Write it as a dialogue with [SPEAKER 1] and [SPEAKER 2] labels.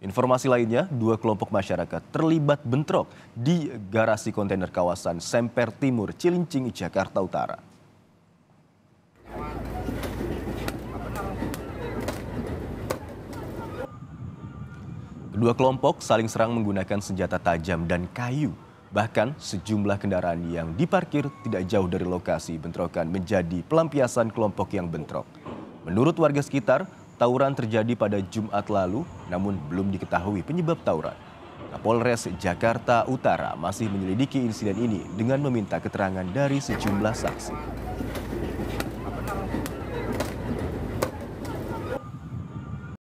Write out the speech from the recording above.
[SPEAKER 1] Informasi lainnya, dua kelompok masyarakat terlibat bentrok di garasi kontainer kawasan Semper Timur, Cilincing, Jakarta Utara. Dua kelompok saling serang menggunakan senjata tajam dan kayu. Bahkan sejumlah kendaraan yang diparkir tidak jauh dari lokasi bentrokan menjadi pelampiasan kelompok yang bentrok. Menurut warga sekitar, Tawuran terjadi pada Jumat lalu, namun belum diketahui penyebab tawuran. Kapolres Jakarta Utara masih menyelidiki insiden ini dengan meminta keterangan dari sejumlah saksi.